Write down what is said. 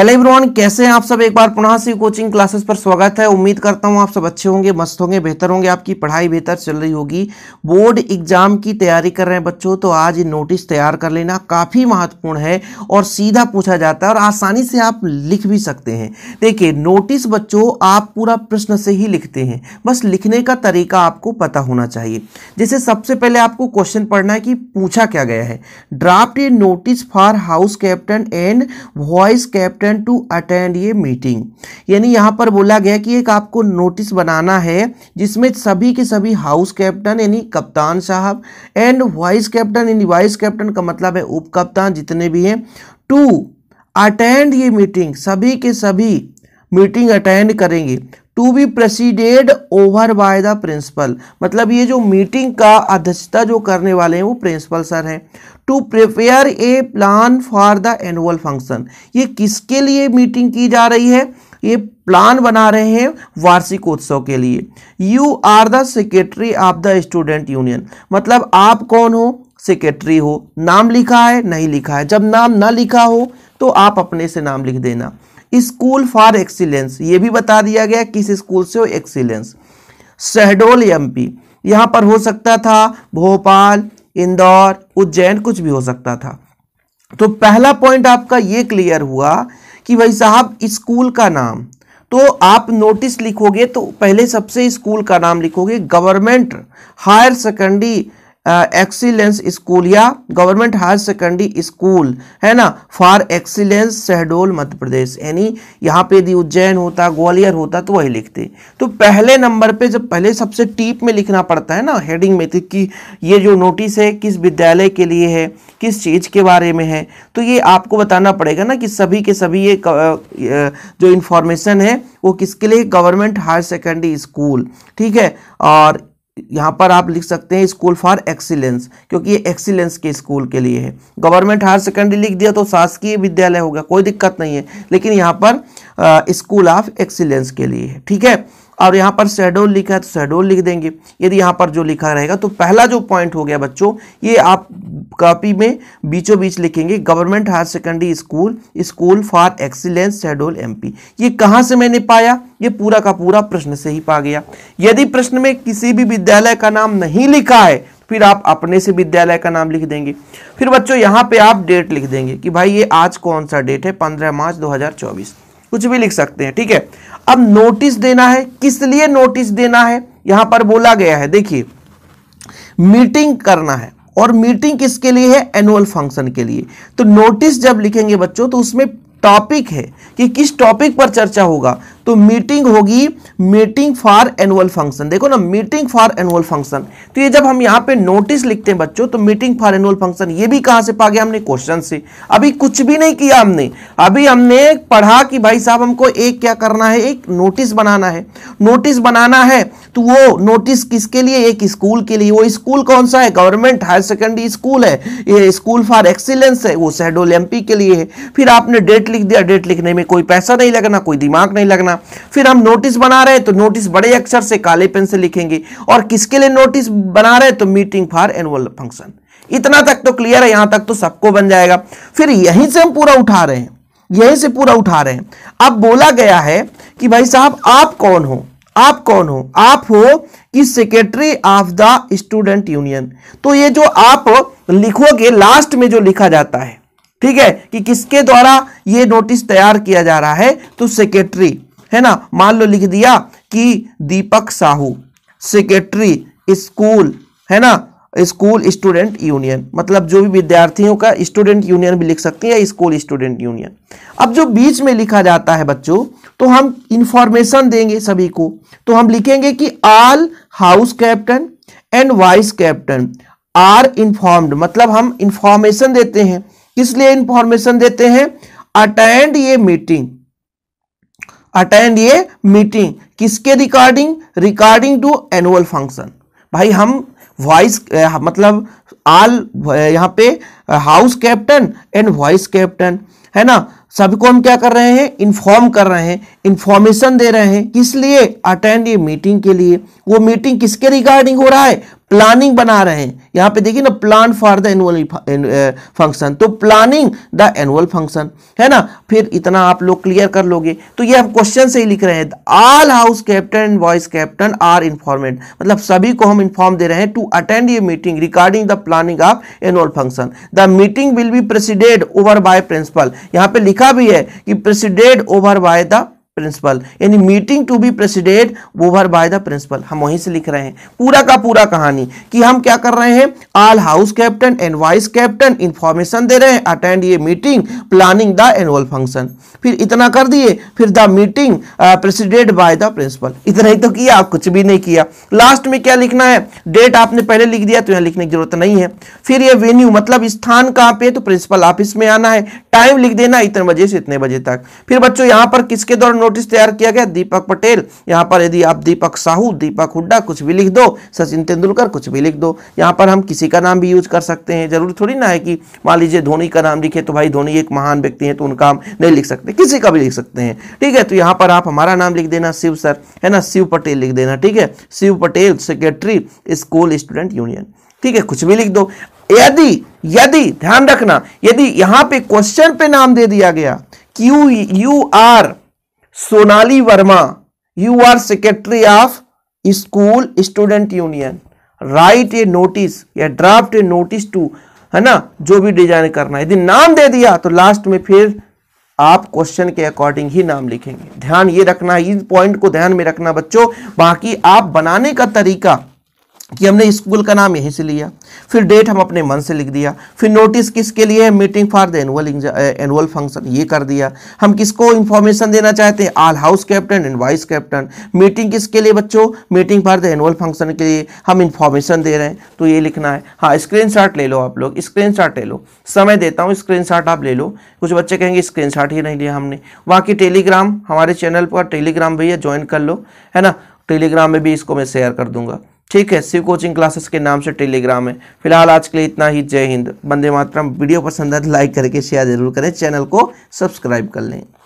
hello everyone कैसे हैं आप सब एक बार पुनः से कोचिंग क्लासेस पर स्वागत है उम्मीद करता हूं आप सब अच्छे होंगे मस्त होंगे बेहतर होंगे आपकी पढ़ाई बेहतर चल रही होगी बोर्ड एग्जाम की तैयारी कर रहे हैं बच्चों तो आज ये नोटिस तैयार कर लेना काफ़ी महत्वपूर्ण है और सीधा पूछा जाता है और आसानी से आप लिख भी सकते हैं देखिए नोटिस बच्चों आप पूरा प्रश्न से ही लिखते हैं बस लिखने का तरीका आपको पता होना चाहिए जैसे सबसे पहले आपको क्वेश्चन पढ़ना है कि पूछा क्या गया है draft a notice for house captain and vice captain student to attend ये मीटिंग यानी यहाँ पर बोला गया कि एक आपको नोटिस बनाना है जिसमें सभी के सभी हाउस कैप्टन यानी कप्तान साहब एंड वाइस कैप्टन यानी वाइस कैप्टन का मतलब है उप कप्तान जितने भी हैं टू अटेंड ये मीटिंग सभी के सभी मीटिंग अटेंड करेंगे to be presided over by the principal मतलब ये जो मीटिंग का अध्यक्षता जो करने वाले हैं वो प्रिंसिपल सर हैं to prepare a plan for the annual function ये किसके लिए मीटिंग की जा रही है ये प्लान बना रहे हैं वार्षिक उत्सव के लिए you are the secretary of the student union मतलब आप कौन हो सेक्रेटरी हो नाम लिखा है नहीं लिखा है जब नाम ना लिखा हो तो आप अपने से नाम लिख देना स्कूल फॉर एक्सीलेंस ये भी बता दिया गया किस स्कूल से हो एक्सीलेंस शहडोल एमपी यहाँ पर हो सकता था भोपाल इंदौर उज्जैन कुछ भी हो सकता था तो पहला पॉइंट आपका ये क्लियर हुआ कि भाई साहब स्कूल का नाम तो आप नोटिस लिखोगे तो पहले सबसे स्कूल का नाम लिखोगे government higher secondary excellence school या गवर्नमेंट हायर सेकेंडरी स्कूल है ना फॉर एक्सीलेंस शहडोल मध्य प्रदेश यानी यहाँ पे यदि उज्जैन होता ग्वालियर होता तो वही लिखते तो पहले नंबर पे जब पहले सबसे टीप में लिखना पड़ता है ना हेडिंग में तो कि ये जो नोटिस है किस विद्यालय के लिए है किस चीज़ के बारे में है तो ये आपको बताना पड़ेगा ना कि सभी के सभी ये जो इन्फॉर्मेशन है वो किसके लिए गवर्नमेंट हायर सेकेंडरी स्कूल ठीक है और यहाँ पर आप लिख सकते हैं स्कूल फॉर एक्सीलेंस क्योंकि ये एक्सीलेंस के स्कूल के लिए है गवर्नमेंट हायर सेकेंडरी लिख दिया तो शासकीय विद्यालय होगा कोई दिक्कत नहीं है लेकिन यहाँ पर स्कूल ऑफ एक्सीलेंस के लिए है ठीक है और यहाँ पर शेडोल लिखा है तो शेडोल लिख देंगे यदि यहाँ पर जो लिखा रहेगा तो पहला जो पॉइंट हो गया बच्चों ये आप कॉपी में बीचों बीच लिखेंगे government higher secondary school school for excellence Shahdol MP ये कहाँ से मैंने पाया ये पूरा का पूरा प्रश्न से ही पा गया यदि प्रश्न में किसी भी विद्यालय का नाम नहीं लिखा है फिर आप अपने से विद्यालय का नाम लिख देंगे फिर बच्चों यहाँ पे आप डेट लिख देंगे कि भाई ये आज कौन सा डेट है पंद्रह मार्च कुछ भी लिख सकते हैं ठीक है अब नोटिस देना है किस लिए नोटिस देना है यहां पर बोला गया है देखिए मीटिंग करना है और मीटिंग किसके लिए है एनुअल फंक्शन के लिए तो नोटिस जब लिखेंगे बच्चों तो उसमें टॉपिक है कि किस टॉपिक पर चर्चा होगा तो मीटिंग होगी मीटिंग फॉर एनुअल फंक्शन देखो ना मीटिंग फॉर एनुअल फंक्शन तो ये जब हम यहां पे नोटिस लिखते हैं बच्चों तो मीटिंग फॉर एनुअल फंक्शन ये भी कहां से पा गया हमने क्वेश्चन से अभी कुछ भी नहीं किया हमने अभी हमने पढ़ा कि भाई साहब हमको एक क्या करना है एक नोटिस बनाना है नोटिस बनाना है तो वो नोटिस किसके लिए एक स्कूल के लिए वो स्कूल कौन सा है गवर्नमेंट हायर सेकेंडरी स्कूल है ये स्कूल फॉर एक्सीलेंस है वो शहडोल एमपी के लिए है फिर आपने डेट लिख दिया डेट लिखने में कोई पैसा नहीं लगना कोई दिमाग नहीं लगना करना फिर हम नोटिस बना रहे हैं तो नोटिस बड़े अक्षर से काले पेन से लिखेंगे और किसके लिए नोटिस बना रहे हैं तो मीटिंग फॉर एनुअल फंक्शन इतना तक तो क्लियर है यहां तक तो सबको बन जाएगा फिर यहीं से हम पूरा उठा रहे हैं यहीं से पूरा उठा रहे हैं अब बोला गया है कि भाई साहब आप कौन हो आप कौन हो आप हो कि secretary of the student union तो ये जो आप लिखोगे लास्ट में जो लिखा जाता है ठीक है कि किसके द्वारा ये नोटिस तैयार किया जा रहा है तो सेक्रेटरी है ना मान लो लिख दिया कि दीपक साहू सेक्रेटरी स्कूल है ना स्कूल स्टूडेंट यूनियन मतलब जो भी विद्यार्थियों का स्टूडेंट यूनियन भी लिख सकते हैं या स्कूल स्टूडेंट यूनियन अब जो बीच में लिखा जाता है बच्चों तो हम इंफॉर्मेशन देंगे सभी को तो हम लिखेंगे कि all house captain and vice captain are informed मतलब हम इंफॉर्मेशन देते हैं किस लिए इंफॉर्मेशन देते हैं अटेंड ये मीटिंग अटेंड ये मीटिंग किसके regarding regarding to annual function भाई हम वॉइस मतलब आल यहाँ पे house captain and vice captain है ना सबको हम क्या कर रहे हैं इन्फॉर्म कर रहे हैं इन्फॉर्मेशन दे रहे हैं किस लिए अटेंड ये मीटिंग के लिए वो मीटिंग किसके रिगार्डिंग हो रहा है प्लानिंग बना रहे हैं यहाँ पे देखिए ना plan for the annual function तो प्लानिंग द एनुअल फंक्शन है ना फिर इतना आप लोग क्लियर कर लोगे तो ये हम क्वेश्चन से ही लिख रहे हैं all house captain and vice captain are informed मतलब सभी को हम इन्फॉर्म दे रहे हैं टू अटेंड ये meeting regarding the planning of annual function the meeting will be presided over by principal यहां पे लिखा भी है कि presided over by the principal यानी meeting to be presided over by the principal हम वहीं से लिख रहे हैं पूरा का पूरा कहानी कि हम क्या कर रहे हैं all house captain and vice captain information दे रहे हैं अटेंड ये meeting planning the annual function फिर इतना कर दिए फिर the meeting presided by the principal इतना ही तो किया कुछ भी नहीं किया लास्ट में क्या लिखना है डेट आपने पहले लिख दिया तो यहाँ लिखने की जरूरत नहीं है फिर ये वेन्यू मतलब स्थान कहाँ पे तो प्रिंसिपल ऑफिस में आना है टाइम लिख देना इतने बजे से इतने बजे तक फिर बच्चों यहाँ पर किसके द्वारा नोटिस तैयार किया गया दीपक पटेल यहाँ पर यदि आप दीपक साहू दीपक हुड्डा कुछ भी लिख दो सचिन तेंदुलकर कुछ भी लिख दो यहाँ पर हम किसी का नाम भी यूज कर सकते हैं जरूरी थोड़ी ना है कि मान लीजिए धोनी का नाम लिखे तो भाई धोनी एक महान व्यक्ति है तो उनका हम नहीं लिख सकते किसी का भी लिख सकते हैं ठीक है तो यहाँ पर आप हमारा नाम लिख देना शिव सर है ना शिव पटेल लिख देना ठीक है Shiv Patel secretary school student union ठीक है कुछ भी लिख दो यदि यदि ध्यान रखना यदि यहाँ पे क्वेश्चन पे नाम दे दिया गया क्यू you are Sonali Verma you are secretary of school student union right a notice या ड्राफ्ट ए नोटिस टू है ना जो भी डिजाइन करना है यदि नाम दे दिया तो लास्ट में फिर आप क्वेश्चन के अकॉर्डिंग ही नाम लिखेंगे ध्यान ये रखना है इस पॉइंट को ध्यान में रखना बच्चों बाकी आप बनाने का तरीका कि हमने स्कूल का नाम यहीं से लिया फिर डेट हम अपने मन से लिख दिया फिर नोटिस किसके लिए है meeting for the annual annual function ये कर दिया हम किसको इन्फॉर्मेशन देना चाहते हैं all house captain and vice captain meeting किसके लिए बच्चों meeting for the annual function के लिए हम इन्फॉर्मेशन दे रहे हैं तो ये लिखना है हाँ स्क्रीन ले लो आप लोग स्क्रीन ले लो समय देता हूँ स्क्रीन आप ले लो कुछ बच्चे कहेंगे स्क्रीन ही नहीं लिया हमने बाकी टेलीग्राम हमारे चैनल पर टेलीग्राम भैया ज्वाइन कर लो है ना टेलीग्राम में भी इसको मैं शेयर कर दूंगा ठीक है शिव कोचिंग क्लासेस के नाम से टेलीग्राम है फिलहाल आज के लिए इतना ही जय हिंद बंदे मातरम वीडियो पसंद है लाइक तो करके शेयर जरूर करें चैनल को सब्सक्राइब कर लें